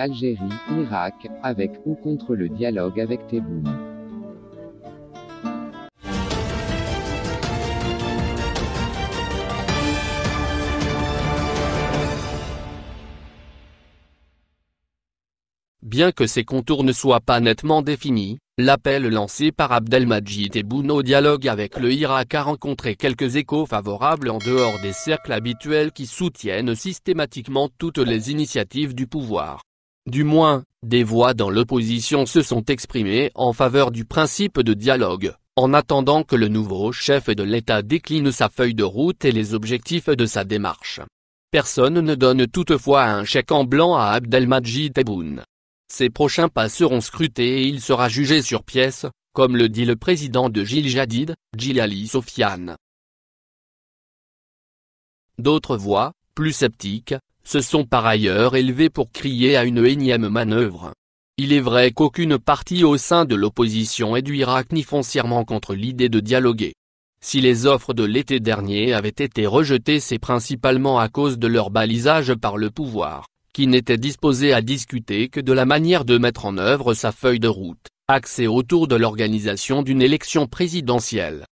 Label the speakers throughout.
Speaker 1: Algérie, Irak, avec ou contre le dialogue avec Tebboune. Bien que ces contours ne soient pas nettement définis, l'appel lancé par Abdelmajid Tebboune au dialogue avec le Irak a rencontré quelques échos favorables en dehors des cercles habituels qui soutiennent systématiquement toutes les initiatives du pouvoir. Du moins, des voix dans l'opposition se sont exprimées en faveur du principe de dialogue, en attendant que le nouveau chef de l'État décline sa feuille de route et les objectifs de sa démarche. Personne ne donne toutefois un chèque en blanc à Abdelmajid Tebboune. Ses prochains pas seront scrutés et il sera jugé sur pièce, comme le dit le président de Gil Jadid, Gilali Sofiane. D'autres voix, plus sceptiques, se sont par ailleurs élevés pour crier à une énième manœuvre. Il est vrai qu'aucune partie au sein de l'opposition et du Irak ni foncièrement contre l'idée de dialoguer. Si les offres de l'été dernier avaient été rejetées c'est principalement à cause de leur balisage par le pouvoir, qui n'était disposé à discuter que de la manière de mettre en œuvre sa feuille de route, axée autour de l'organisation d'une élection présidentielle.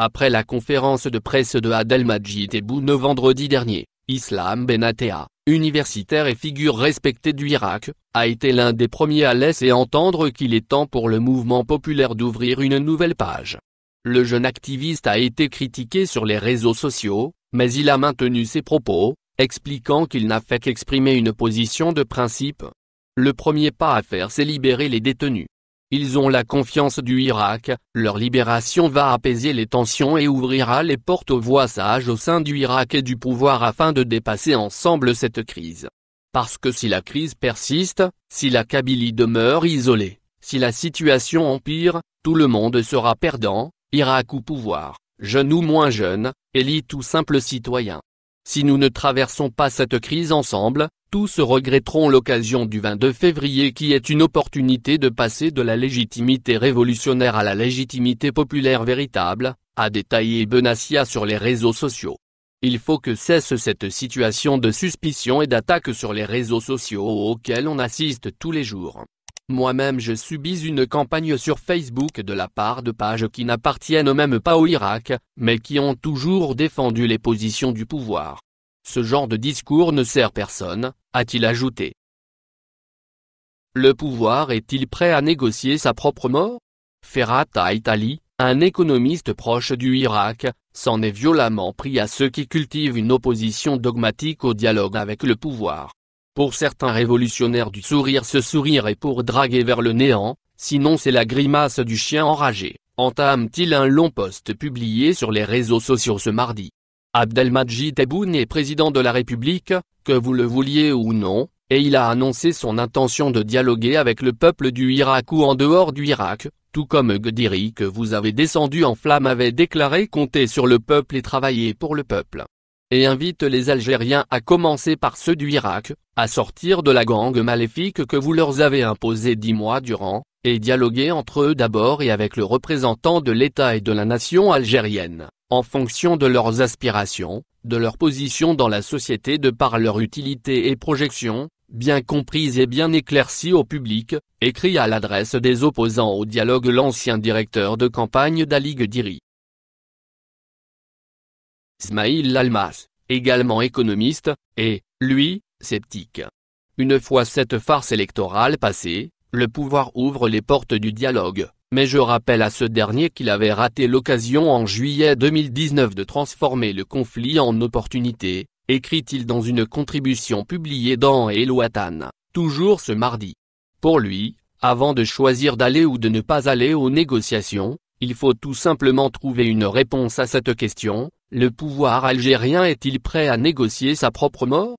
Speaker 1: Après la conférence de presse de Majid Boune vendredi dernier, Islam Benatea, universitaire et figure respectée du Irak, a été l'un des premiers à laisser entendre qu'il est temps pour le mouvement populaire d'ouvrir une nouvelle page. Le jeune activiste a été critiqué sur les réseaux sociaux, mais il a maintenu ses propos, expliquant qu'il n'a fait qu'exprimer une position de principe. Le premier pas à faire c'est libérer les détenus. Ils ont la confiance du Irak, leur libération va apaiser les tensions et ouvrira les portes aux voies sages au sein du Irak et du pouvoir afin de dépasser ensemble cette crise. Parce que si la crise persiste, si la Kabylie demeure isolée, si la situation empire, tout le monde sera perdant, Irak ou pouvoir, jeune ou moins jeune, élite ou simple citoyen. Si nous ne traversons pas cette crise ensemble, tous regretteront l'occasion du 22 février qui est une opportunité de passer de la légitimité révolutionnaire à la légitimité populaire véritable, a détaillé Benassia sur les réseaux sociaux. Il faut que cesse cette situation de suspicion et d'attaque sur les réseaux sociaux auxquels on assiste tous les jours. Moi-même je subis une campagne sur Facebook de la part de pages qui n'appartiennent même pas au Irak, mais qui ont toujours défendu les positions du pouvoir. Ce genre de discours ne sert personne, a-t-il ajouté. Le pouvoir est-il prêt à négocier sa propre mort Ferrat Itali, un économiste proche du Irak, s'en est violemment pris à ceux qui cultivent une opposition dogmatique au dialogue avec le pouvoir. Pour certains révolutionnaires du sourire ce sourire est pour draguer vers le néant, sinon c'est la grimace du chien enragé, entame-t-il un long poste publié sur les réseaux sociaux ce mardi. Abdelmadjid Tebboune est président de la République, que vous le vouliez ou non, et il a annoncé son intention de dialoguer avec le peuple du Irak ou en dehors du Irak, tout comme Gdiri que vous avez descendu en flamme avait déclaré compter sur le peuple et travailler pour le peuple. Et invite les Algériens à commencer par ceux du Irak, à sortir de la gangue maléfique que vous leur avez imposée dix mois durant, et dialoguer entre eux d'abord et avec le représentant de l'État et de la nation algérienne en fonction de leurs aspirations, de leur position dans la société de par leur utilité et projection, bien comprise et bien éclaircie au public, écrit à l'adresse des opposants au dialogue l'ancien directeur de campagne d'Alig Diri. Smaïl Lalmas, également économiste, est, lui, sceptique. Une fois cette farce électorale passée, le pouvoir ouvre les portes du dialogue, mais je rappelle à ce dernier qu'il avait raté l'occasion en juillet 2019 de transformer le conflit en opportunité, écrit-il dans une contribution publiée dans Watan, toujours ce mardi. Pour lui, avant de choisir d'aller ou de ne pas aller aux négociations, il faut tout simplement trouver une réponse à cette question, le pouvoir algérien est-il prêt à négocier sa propre mort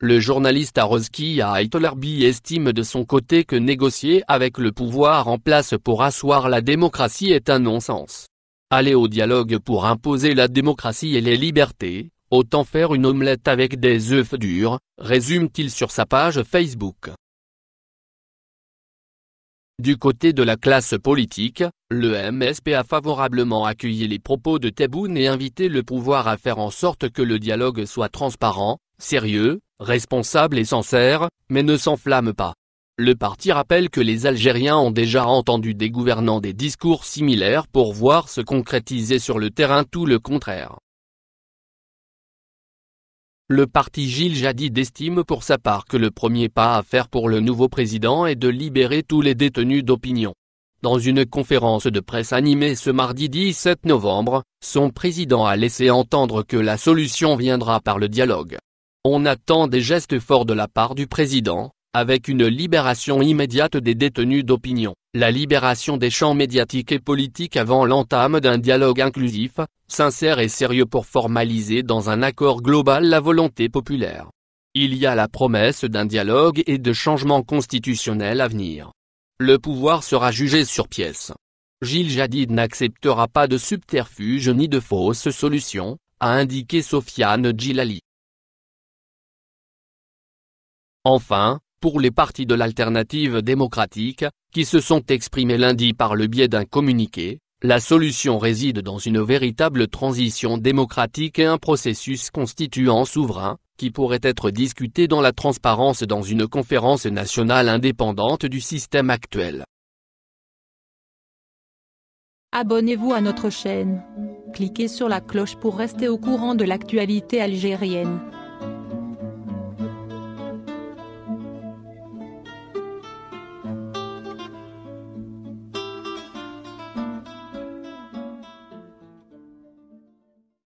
Speaker 1: le journaliste Arozki à estime de son côté que négocier avec le pouvoir en place pour asseoir la démocratie est un non-sens. Aller au dialogue pour imposer la démocratie et les libertés, autant faire une omelette avec des œufs durs, résume-t-il sur sa page Facebook. Du côté de la classe politique, le MSP a favorablement accueilli les propos de Tebboune et invité le pouvoir à faire en sorte que le dialogue soit transparent, sérieux, responsable et sincère, mais ne s'enflamme pas. Le parti rappelle que les Algériens ont déjà entendu des gouvernants des discours similaires pour voir se concrétiser sur le terrain tout le contraire. Le parti Gilles Jadid estime pour sa part que le premier pas à faire pour le nouveau président est de libérer tous les détenus d'opinion. Dans une conférence de presse animée ce mardi 17 novembre, son président a laissé entendre que la solution viendra par le dialogue. On attend des gestes forts de la part du président, avec une libération immédiate des détenus d'opinion, la libération des champs médiatiques et politiques avant l'entame d'un dialogue inclusif, sincère et sérieux pour formaliser dans un accord global la volonté populaire. Il y a la promesse d'un dialogue et de changements constitutionnels à venir. Le pouvoir sera jugé sur pièce. Gilles Jadid n'acceptera pas de subterfuge ni de fausses solutions, a indiqué Sofiane Djilali. Enfin, pour les partis de l'alternative démocratique, qui se sont exprimés lundi par le biais d'un communiqué, la solution réside dans une véritable transition démocratique et un processus constituant souverain, qui pourrait être discuté dans la transparence dans une conférence nationale indépendante du système actuel. Abonnez-vous à notre chaîne. Cliquez sur la cloche pour rester au courant de l'actualité algérienne.